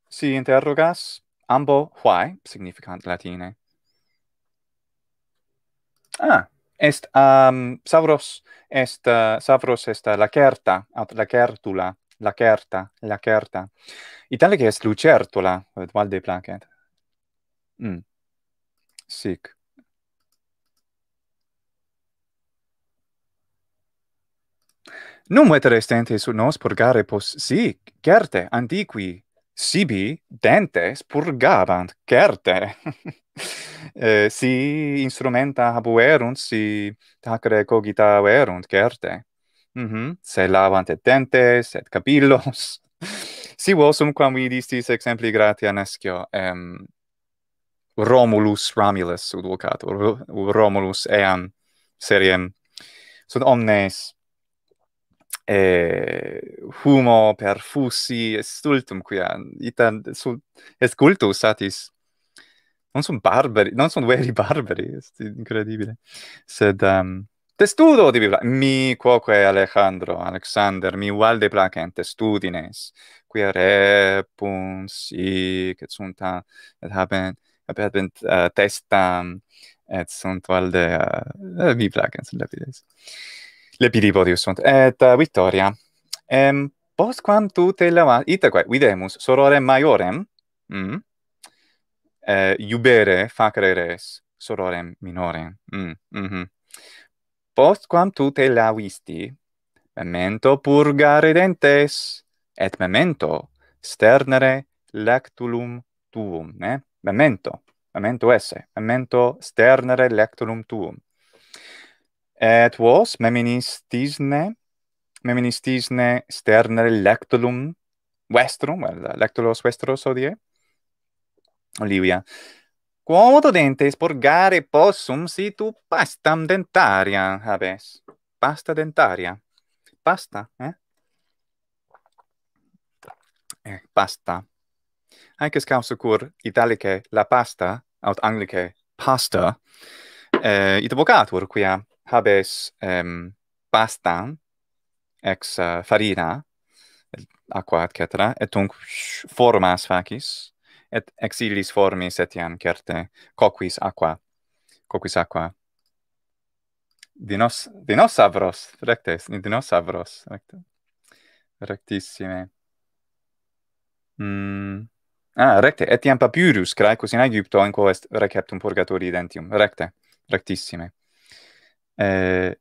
si interrogas ambo quae significant latine? Ah, est um, Savros est uh, Savros est uh, lacerta aut lacertula lacerta lacerta italic est lucertula valde placet mm sic Num et restente sunt nos purgare pos si, certe, antiqui, sibi, dentes, purgabant, certe. <laughs> eh, si instrumenta habuerunt, si tacere cogitaverunt, certe. Mm -hmm. Se lavant et dentes, et capillos. <laughs> si vosum, quam vidistis exempli gratia nescio, em, Romulus Ramulus ut vocator Romulus eam seriem sunt omnes e humo perfussi stultum quia ita sul est satis non sunt barbari non sunt veri <laughs> barbari est incredibile sed um, testudo di bibla mi quoque alejandro alexander mi valde placent testudines quia repunt sic et sunt et habent et uh, testam et sunt valde uh, mi placent le pidibod sunt. Et uh, Vittoria, em, posquam tu te lavas, itaque, videmus, sororem maiorem, mm, eh, iubere facere res sororem minorem. Mm, mm mm-hmm. Posquam tu te lavisti, memento purgare dentes, et memento sternere lectulum tuum. ne? Memento, memento esse, memento sternere lectulum tuum et vos meminis tisne meminis tisne sterner lectulum vestrum well, lectulos vestros odie olivia quomodo dentes purgare possum si tu pastam dentaria habes pasta dentaria pasta eh eh pasta Hanc est causa cur italicae la pasta, aut anglice pasta, eh, it vocatur quia habes um, pasta ex uh, farina aqua et cetera et tunc formas facis et ex illis formis etiam certe coquis aqua coquis aqua dinos dinos avros rectes in dinos avros recte rectissime mm. ah recte etiam papyrus graecus in aegypto in quo est receptum purgatori identium recte rectissime e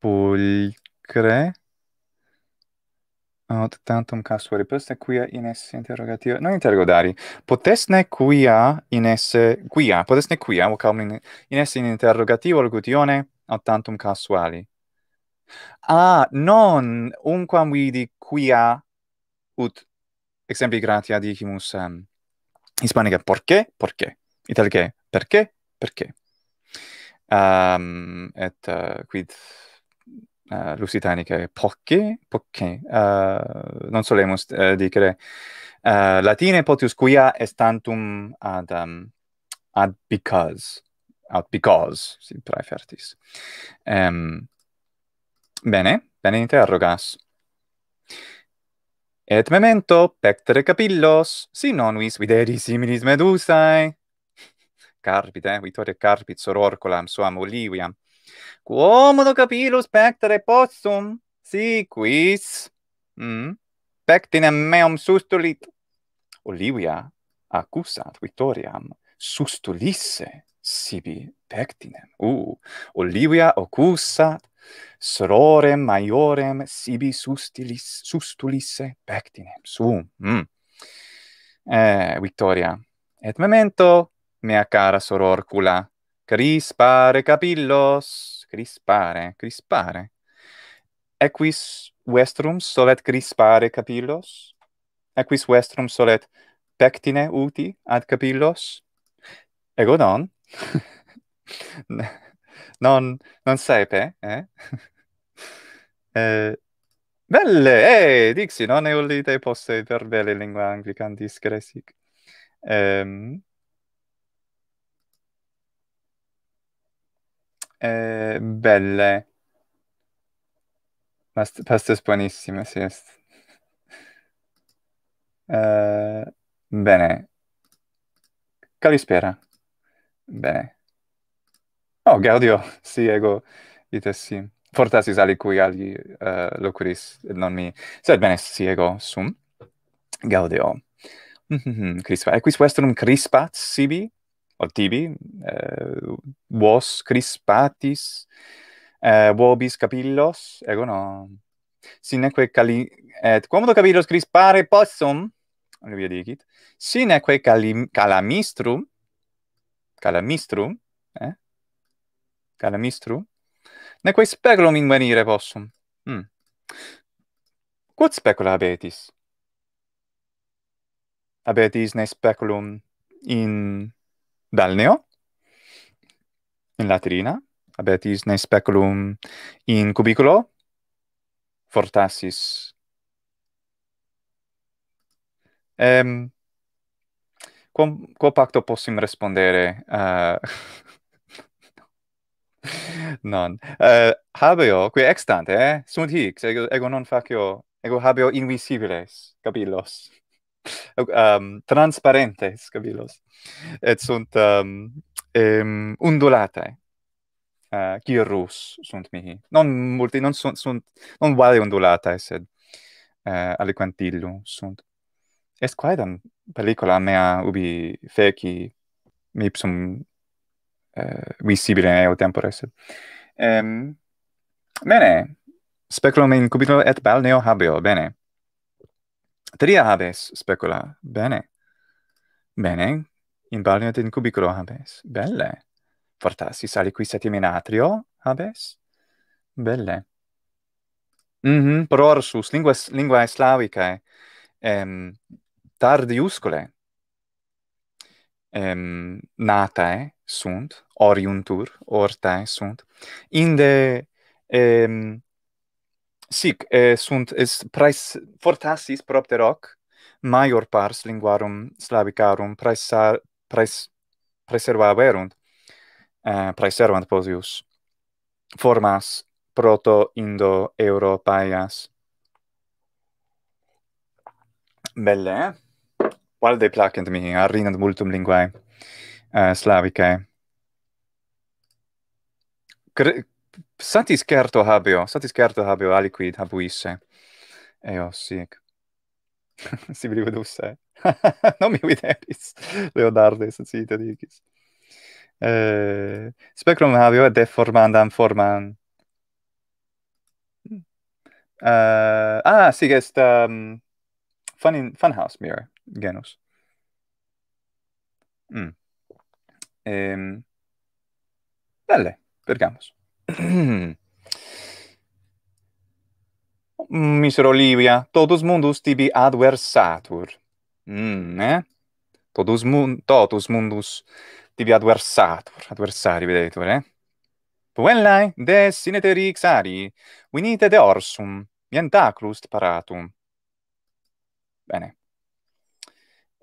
pulcre aut tantum casuari post est quia in esse interrogativo non interrogari potest quia in esse quia potest quia vocam in, in esse in interrogativo locutione aut tantum casuali ah non unquam vidi quia ut exempli gratia dicimus um, hispanica perché perché italica perché perché um, et uh, quid uh, eh, lusitanica pocce, uh, non solemus uh, eh, dicere, uh, latine potius quia estantum ad, um, ad because, ad because, si praefertis. Um, ehm, bene, bene interrogas. Et memento, pectere capillos, si non vis videri similis medusae, carpite, eh? vittoria carpit sororcolam suam oliviam. Quomodo capilus pectere possum, si quis, mm? pectinem meum sustulit. Olivia accusat vittoriam sustulisse sibi pectinem. Uh, Olivia accusat sororem maiorem sibi sustilis, sustulisse pectinem. Sum. mm. Eh, Victoria, et memento mea cara sororcula, Crispare capillos, crispare, crispare. Equis vestrum solet crispare capillos? Equis vestrum solet pectine uti ad capillos? Ego non. <laughs> non, non sepe, eh? <laughs> eh, Belle, eh, dixi, non è ullite posse per belle lingua anglican discresic. Ehm... Um, eh, belle Past pastes buonissime sì eh, bene calispera bene oh gaudio <laughs> sì ego ite sì Fortasis sali cui agli uh, eh, locris non mi so bene sì ego sum gaudio Mm -hmm. Crispa. Equis vestrum crispat sibi? or tibi uh, vos crispatis eh, vobis capillos ego no sine quae cali et quomodo capillos crispare possum ne via dicit sine quae calamistrum calamistrum eh calamistrum ne quae speculum in venire possum hm quod specula abetis abetis ne speculum in balneo in latrina abetis ne speculum in cubiculo fortassis ehm quo, quo pacto possim respondere uh, <laughs> non uh, habeo qui extante eh? sunt hic ego, ego non facio ego habeo invisibiles capillos um, transparentes cabilos et sunt um, um, undulatae uh, gyrus sunt mihi non multi non sunt, sunt non vale undulatae sed uh, aliquantillo sunt est quaedam pellicula mea ubi feci mi ipsum uh, visibile eo tempore sed um, bene speculum in cubitulo et balneo habeo bene tria habes specula bene bene in balneo in cubiculo habes belle fortassi sali qui settimana atrio habes belle mhm mm prorsus lingua lingua slavica em tardiuscole em natae sunt oriuntur ortae sunt inde ehm sic eh, sunt est praes fortassis propter hoc maior pars linguarum slavicarum praesar praes preservaverunt eh, praeservant posius formas proto indo europaeas belle valde eh? placent mihi arrinant multum linguae eh, slavicae Satis certo habeo, satis certo habeo aliquid habuisse. Eo, sic. si vidi vedusse. non mi videris. Leonardo darde, si te dicis. Uh, eh, Speculum habeo et deformandam forman. Uh, ah, sic est um, fun, in, fun house mirror genus. Mm. Um, belle, vergamos. <clears throat> Miser Olivia, totus mundus tibi adversatur. Mm, eh? Totus, mun totus mundus tibi adversatur. Adversari, vedetur, eh? Puellae, de sine te rixari, vinite de orsum, mientaclust paratum. Bene.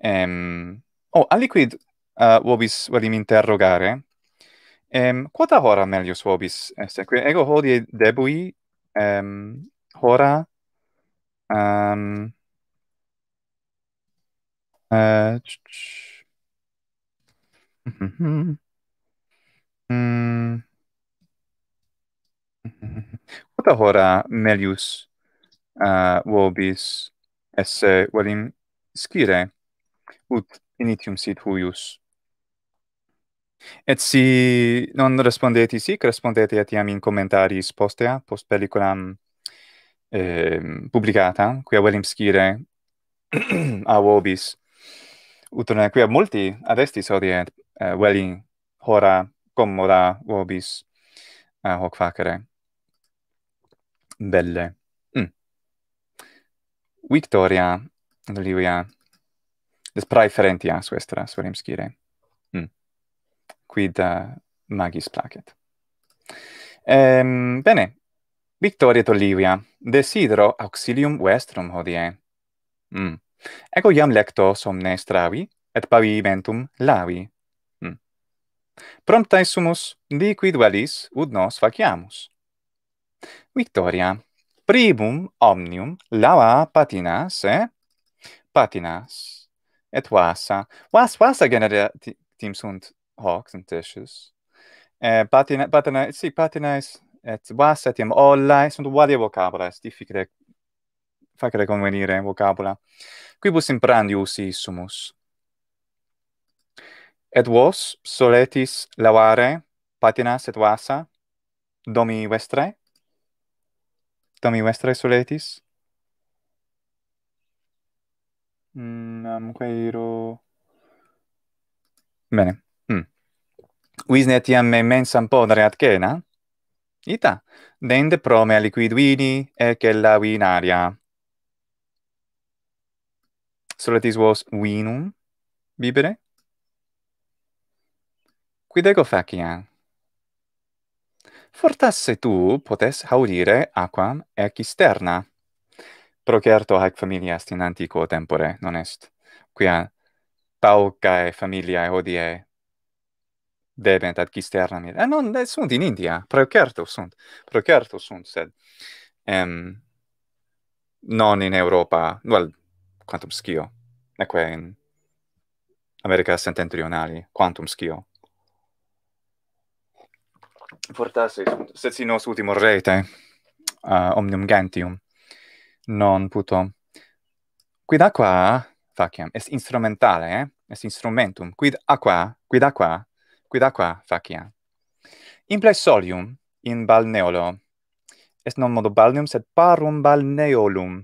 Ehm... Um, oh, aliquid uh, vobis vadim interrogare, Em, quota hora melius vobis est eh, equi. Ego hodie debui em, hora um, uh, tch, quota hora melius uh, vobis esse velim scire ut initium sit huius Et si non respondeti si, che respondeti a in commentari postea, post pelliculam eh, publicata, quia velim scire <clears throat> a vobis utrone, quia multi ad estis odie eh, velim hora commoda vobis eh, hoc facere. Belle. Mm. Victoria, Olivia, des praeferentias vestras, velim scire quid uh, magis placet. Ehm, bene, victoriet Olivia, desidero auxilium vestrum hodie. Mm. Ego iam lecto somne stravi, et pavimentum lavi. Mm. Promptae sumus, liquid valis ud nos faciamus. Victoria, primum omnium lava patinas, eh? Patinas, et vasa. Was, wasa generatim sunt hoc and dishes. Eh, patina, patina, sì, patinais, et vas, etiam, olai, sunt valia vocabula, est difficile facere convenire vocabula. Quibus imprandius isumus. Et vos soletis lavare patinas et vasa domi vestrae? Domi vestrae soletis? Mm, amque Bene. Visne etiam me mensam podere ad cena? Ita, dende promea aliquid vini, ec ella vin aria. Soletis vos vinum, bibere? Quid ego facia? Fortasse tu potes haurire aquam ec isterna. Procerto haec familia est in antico tempore, non est? Quia paucae familiae hodie debent ad gisternam id. Eh, non, eh, sunt in India, pro certo sunt, pro certo sunt, sed ehm non in Europa, well, quantum scio, neque in America sententrionali, quantum scio. Fortasse sunt, sed si nos ultimor rete, uh, omnium gentium, non puto. Quid aqua faciam? Est instrumentale, eh? Est instrumentum. Quid aqua, quid aqua Quid aqua faciam? Imple solium in balneolo. Est non modo balneum, sed parum balneolum.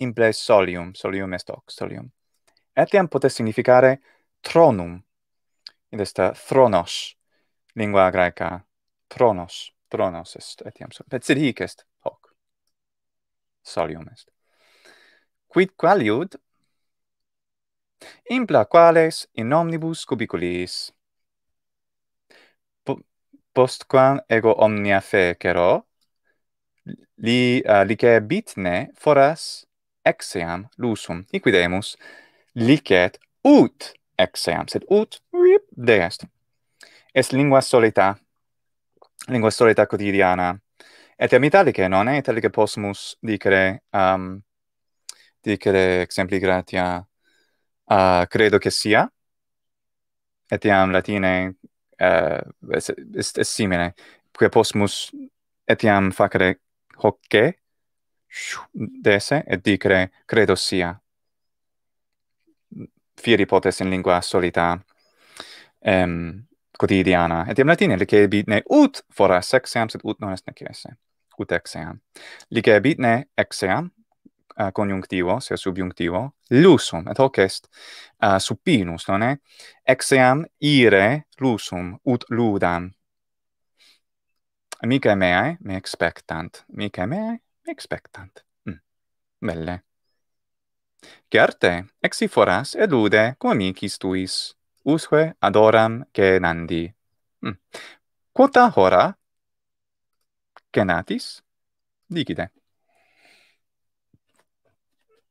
Imple solium. Solium est hoc, solium. Etiam potest significare tronum. Id est thronos, lingua graeca. Thronos, tronos est etiam solium. Et sid hic est hoc. Solium est. Quid qualiud? Impla quales in omnibus cubiculis postquam ego omnia fecero, li uh, eh, licebit ne foras exeam lusum. Liquidemus licet ut exeam, sed ut rip deest. Est lingua solita, lingua solita quotidiana. Et am italice, non è? Italice possumus dicere, um, dicere exempli gratia, uh, credo che sia, etiam latine uh, eh, est, est, est simile. quia posmus etiam facere hocce dese et dicere credo sia. Fieri potes in lingua solita um, quotidiana. Et iam latine, bit ne ut foras exeam, sed ut non est necese. Ut exeam. Licebit ne exeam, uh, conjunctivo, sia subjunctivo, lusum, et hoc est uh, supinus, non è? Ex eam ire lusum, ut ludam. Mica meae, eh? me expectant. Mica meae, me expectant. Mm. Belle. Certe, ex si foras ed lude, com amicis tuis, usque adoram che Mm. Quota hora? Genatis? Dicite.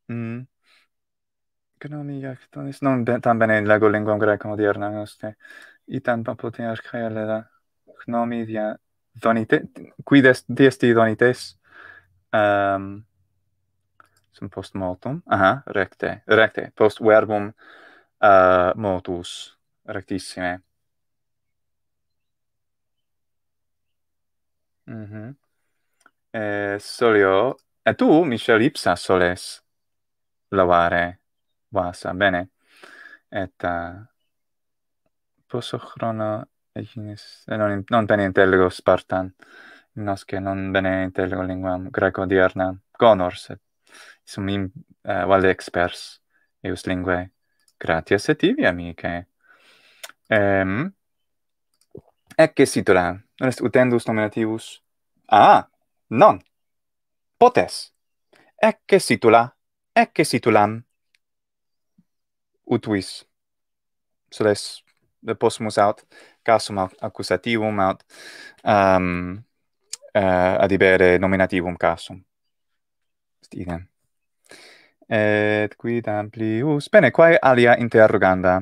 Genau, mi jak dann ist non tam bene in lego lingua greca moderna noste. I tam po potem aż kajale da. donite qui des desti donites. Ehm sum post mortem. Aha, recte. Recte post verbum uh, motus rectissime. Mhm. Mm eh solio et tu Michel ipsa soles lavare vasa bene et eh, posso chrono ignis eh, non non tenere intelligo spartan nos che non bene intelligo lingua greco dierna conors sum in uh, eh, valde experts eus linguae gratias et tibi amicae ehm et che non est utendus nominativus ah non potes Ecce che ecce situlam ut vis sedes de possumus aut casum accusativum aut um, uh, eh, adibere nominativum casum est idem et quid amplius bene quae alia interroganda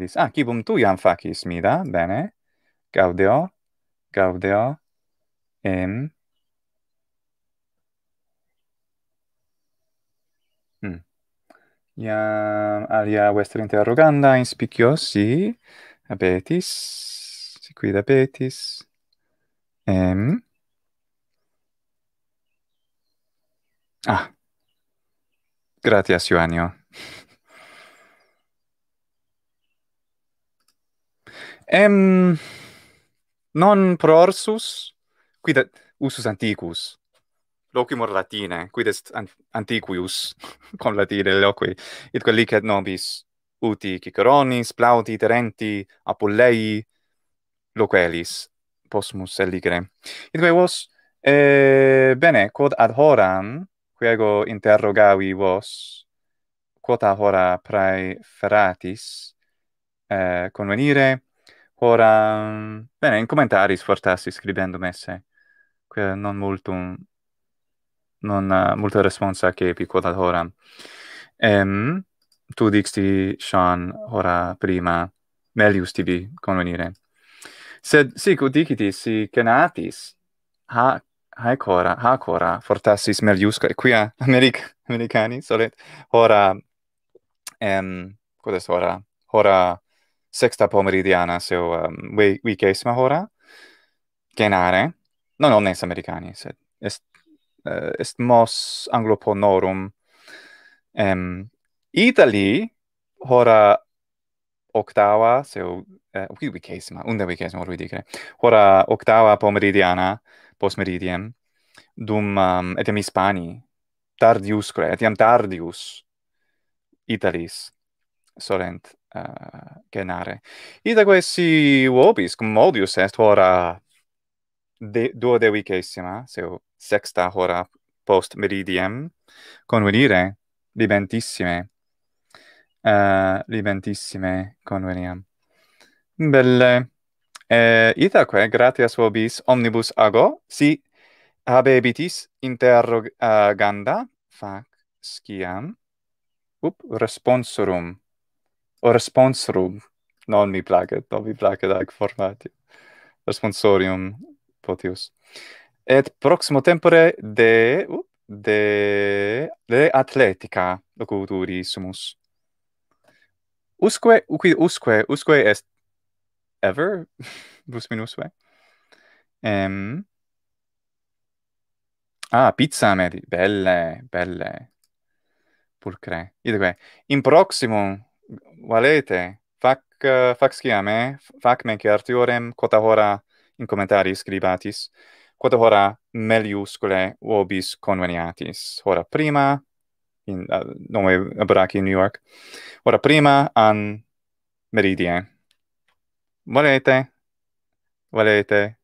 dis, ah cibum tu iam facis mida bene gaudio gaudio em iam alia vostra interroganda in spicio si abetis si quid abetis em ah gratias Ioannio em non prorsus quid usus antiquus locumur latine quid est antiquius <laughs> cum latine loqui et quo licet nobis uti ciceronis plauti terenti apulei loquelis posmus eligere et quo vos eh, bene quod ad horam qui ego interrogavi vos quota hora prae feratis eh, convenire hora bene in commentaris fortassi scribendum esse quia non multum non eh, multa responsa che piccola ora ehm tu dixti shan ora prima melius tibi convenire sed sic ut dicti si canatis ha ha cora ha cora fortassis melius qui <laughs> america americani solet ora ehm quod est ora ora sexta pomeridiana se so, um, ehm, we we case ora genare, non omnes americani sed est uh, est mos angloponorum em italy hora octava se o eh, qui vicis ma unde vicis mori dicere hora octava pomeridiana post meridiem dum um, et in hispani tardius creat tardius italis solent uh, eh, genare ita si vobis, uobis commodius est hora de duo de vicesima se sexta hora post meridiem convenire libentissime uh, libentissime conveniam belle eh, itaque gratias vobis omnibus ago si habebitis interroganda eh, uh, fac sciam up responsorum o responsorum non mi placet non mi placet ag formati responsorium potius et proximo tempore de de de atletica locuturi sumus usque usque usque est ever vos <laughs> minus ehm ah pizza meri belle belle pulcre idque in proximo valete fac fac schiame eh? fac me che quota cotahora in commentarii scribatis quod hora meliuscule vobis conveniatis hora prima in uh, nome abrac in new york hora prima an meridie valete valete